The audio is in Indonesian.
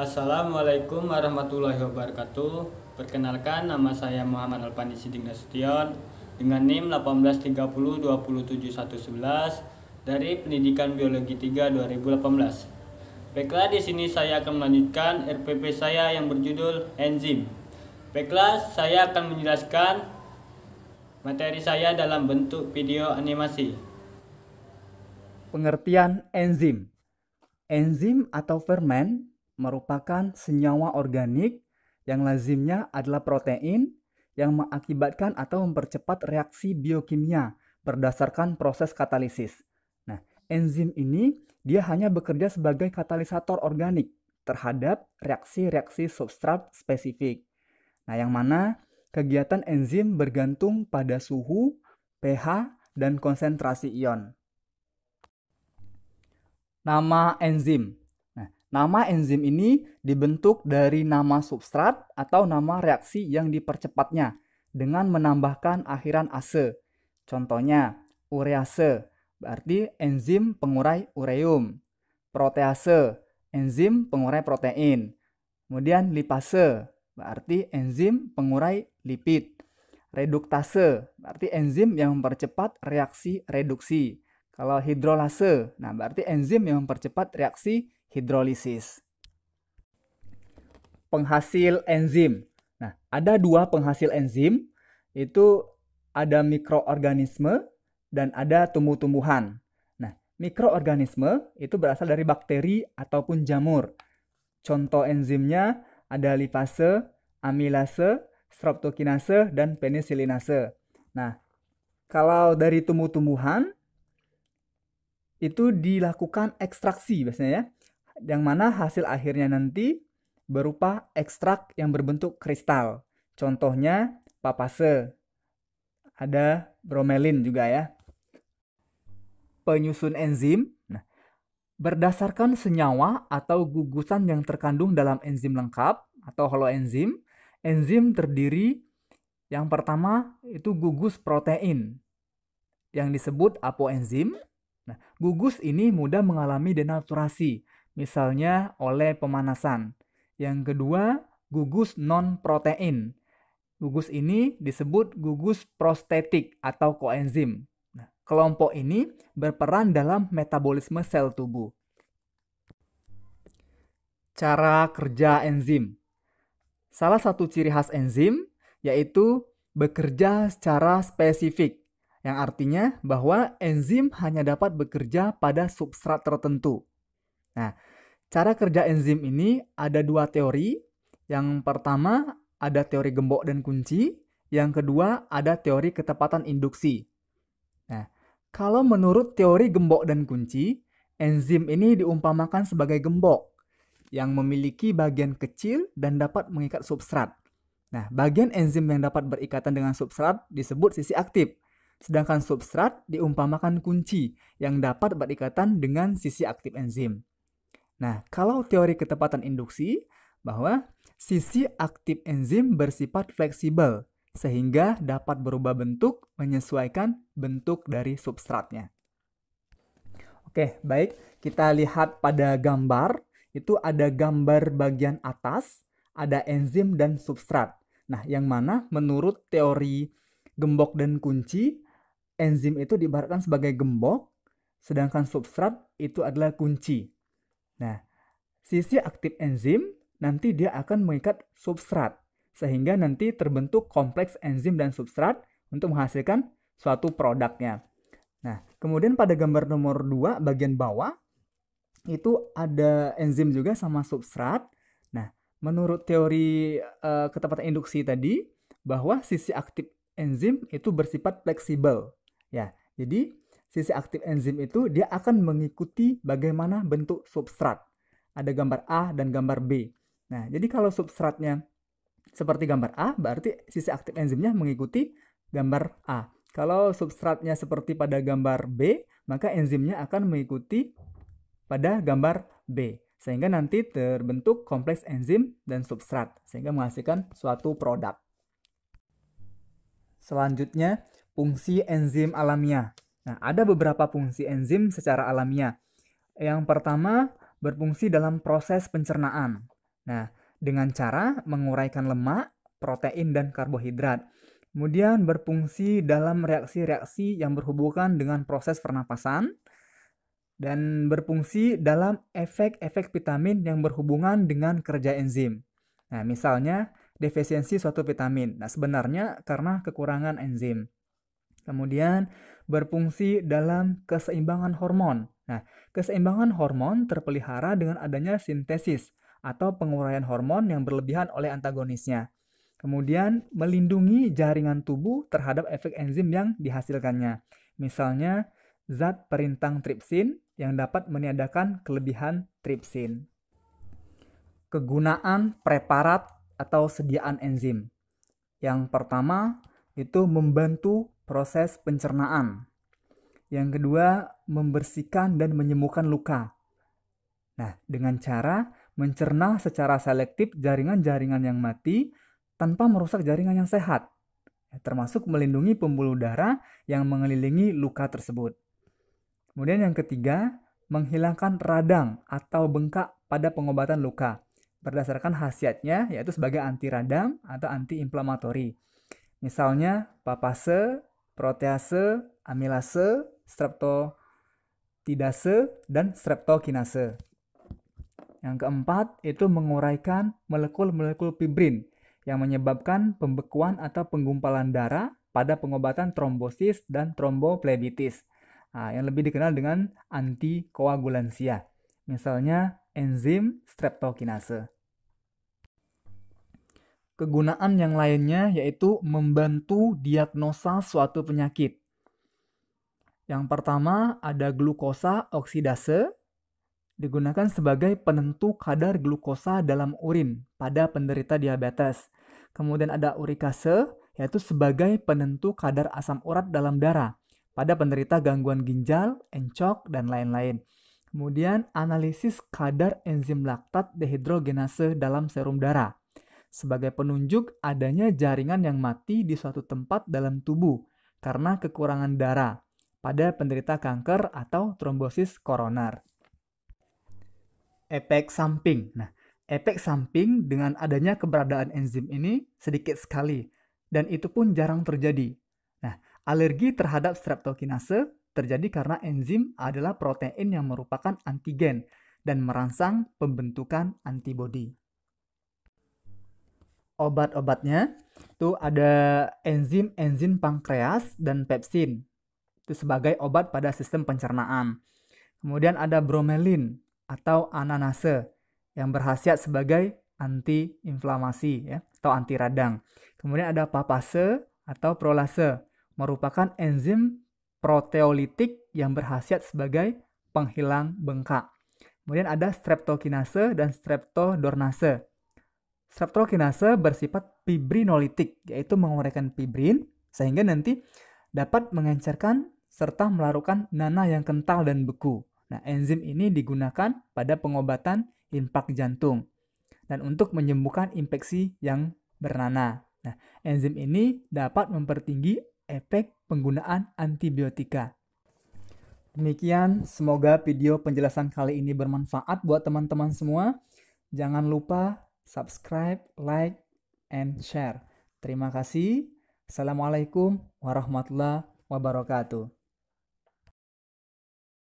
Assalamualaikum warahmatullahi wabarakatuh. Perkenalkan nama saya Muhammad Alpanisi Siding Nasution dengan NIM 183027111 dari Pendidikan Biologi 3 2018. Baiklah di sini saya akan melanjutkan RPP saya yang berjudul enzim. Baiklah saya akan menjelaskan materi saya dalam bentuk video animasi. Pengertian enzim. Enzim atau fermen merupakan senyawa organik yang lazimnya adalah protein yang mengakibatkan atau mempercepat reaksi biokimia berdasarkan proses katalisis. Nah, enzim ini dia hanya bekerja sebagai katalisator organik terhadap reaksi-reaksi substrat spesifik. Nah, yang mana kegiatan enzim bergantung pada suhu, pH, dan konsentrasi ion. Nama enzim Nama enzim ini dibentuk dari nama substrat atau nama reaksi yang dipercepatnya dengan menambahkan akhiran ase. Contohnya, urease berarti enzim pengurai ureum, protease enzim pengurai protein, kemudian lipase berarti enzim pengurai lipid, reduktase berarti enzim yang mempercepat reaksi reduksi. Kalau hidrolase, nah berarti enzim yang mempercepat reaksi hidrolisis. Penghasil enzim. Nah, ada dua penghasil enzim, itu ada mikroorganisme dan ada tumbuh-tumbuhan. Nah, mikroorganisme itu berasal dari bakteri ataupun jamur. Contoh enzimnya ada lipase, amilase, streptokinase, dan penisilinase. Nah, kalau dari tumbuh-tumbuhan itu dilakukan ekstraksi biasanya ya yang mana hasil akhirnya nanti berupa ekstrak yang berbentuk kristal. Contohnya papase, ada bromelin juga ya. Penyusun enzim, nah, berdasarkan senyawa atau gugusan yang terkandung dalam enzim lengkap atau holoenzim, enzim terdiri yang pertama itu gugus protein yang disebut apoenzim. Nah, gugus ini mudah mengalami denaturasi misalnya oleh pemanasan. Yang kedua, gugus non-protein. Gugus ini disebut gugus prostetik atau koenzim. Nah, kelompok ini berperan dalam metabolisme sel tubuh. Cara kerja enzim. Salah satu ciri khas enzim yaitu bekerja secara spesifik, yang artinya bahwa enzim hanya dapat bekerja pada substrat tertentu. Nah, cara kerja enzim ini ada dua teori. Yang pertama ada teori gembok dan kunci, yang kedua ada teori ketepatan induksi. Nah, kalau menurut teori gembok dan kunci, enzim ini diumpamakan sebagai gembok yang memiliki bagian kecil dan dapat mengikat substrat. Nah, bagian enzim yang dapat berikatan dengan substrat disebut sisi aktif. Sedangkan substrat diumpamakan kunci yang dapat berikatan dengan sisi aktif enzim. Nah, kalau teori ketepatan induksi bahwa sisi aktif enzim bersifat fleksibel sehingga dapat berubah bentuk menyesuaikan bentuk dari substratnya. Oke, baik. Kita lihat pada gambar, itu ada gambar bagian atas, ada enzim dan substrat. Nah, yang mana menurut teori gembok dan kunci, enzim itu diibaratkan sebagai gembok, sedangkan substrat itu adalah kunci. Nah, sisi aktif enzim nanti dia akan mengikat substrat sehingga nanti terbentuk kompleks enzim dan substrat untuk menghasilkan suatu produknya. Nah, kemudian pada gambar nomor 2 bagian bawah itu ada enzim juga sama substrat. Nah, menurut teori uh, ketepatan induksi tadi bahwa sisi aktif enzim itu bersifat fleksibel. Ya, jadi sisi aktif enzim itu dia akan mengikuti bagaimana bentuk substrat. Ada gambar A dan gambar B. Nah, jadi kalau substratnya seperti gambar A, berarti sisi aktif enzimnya mengikuti gambar A. Kalau substratnya seperti pada gambar B, maka enzimnya akan mengikuti pada gambar B. Sehingga nanti terbentuk kompleks enzim dan substrat, sehingga menghasilkan suatu produk. Selanjutnya, fungsi enzim alamiah. Nah, ada beberapa fungsi enzim secara alamiah. Yang pertama, berfungsi dalam proses pencernaan. Nah, dengan cara menguraikan lemak, protein, dan karbohidrat. Kemudian berfungsi dalam reaksi-reaksi yang berhubungan dengan proses pernapasan dan berfungsi dalam efek-efek vitamin yang berhubungan dengan kerja enzim. Nah, misalnya defisiensi suatu vitamin. Nah, sebenarnya karena kekurangan enzim. Kemudian berfungsi dalam keseimbangan hormon. Nah, keseimbangan hormon terpelihara dengan adanya sintesis atau penguraian hormon yang berlebihan oleh antagonisnya. Kemudian melindungi jaringan tubuh terhadap efek enzim yang dihasilkannya. Misalnya zat perintang tripsin yang dapat meniadakan kelebihan tripsin. Kegunaan preparat atau sediaan enzim. Yang pertama itu membantu proses pencernaan. Yang kedua, membersihkan dan menyembuhkan luka. Nah, dengan cara mencerna secara selektif jaringan-jaringan yang mati tanpa merusak jaringan yang sehat, termasuk melindungi pembuluh darah yang mengelilingi luka tersebut. Kemudian yang ketiga, menghilangkan radang atau bengkak pada pengobatan luka berdasarkan khasiatnya yaitu sebagai anti radang atau anti inflamatori. Misalnya papase, protease, amilase, streptotidase, dan streptokinase. Yang keempat, itu menguraikan molekul-molekul fibrin yang menyebabkan pembekuan atau penggumpalan darah pada pengobatan trombosis dan tromboplebitis. Nah, yang lebih dikenal dengan antikoagulansia. Misalnya enzim streptokinase kegunaan yang lainnya yaitu membantu diagnosa suatu penyakit. Yang pertama ada glukosa oksidase digunakan sebagai penentu kadar glukosa dalam urin pada penderita diabetes. Kemudian ada urikase yaitu sebagai penentu kadar asam urat dalam darah pada penderita gangguan ginjal, encok, dan lain-lain. Kemudian analisis kadar enzim laktat dehidrogenase dalam serum darah sebagai penunjuk adanya jaringan yang mati di suatu tempat dalam tubuh karena kekurangan darah pada penderita kanker atau trombosis koroner. Efek samping. Nah, efek samping dengan adanya keberadaan enzim ini sedikit sekali dan itu pun jarang terjadi. Nah, alergi terhadap streptokinase terjadi karena enzim adalah protein yang merupakan antigen dan merangsang pembentukan antibodi obat-obatnya itu ada enzim-enzim pankreas dan pepsin itu sebagai obat pada sistem pencernaan. Kemudian ada bromelin atau ananase yang berhasiat sebagai antiinflamasi ya atau anti radang. Kemudian ada papase atau prolase merupakan enzim proteolitik yang berhasiat sebagai penghilang bengkak. Kemudian ada streptokinase dan streptodornase Streptokinase bersifat fibrinolitik, yaitu menguraikan fibrin sehingga nanti dapat mengencerkan serta melarutkan nanah yang kental dan beku. Nah, enzim ini digunakan pada pengobatan impak jantung dan untuk menyembuhkan infeksi yang bernanah. Nah, enzim ini dapat mempertinggi efek penggunaan antibiotika. Demikian, semoga video penjelasan kali ini bermanfaat buat teman-teman semua. Jangan lupa subscribe, like, and share. Terima kasih. Assalamualaikum warahmatullahi wabarakatuh.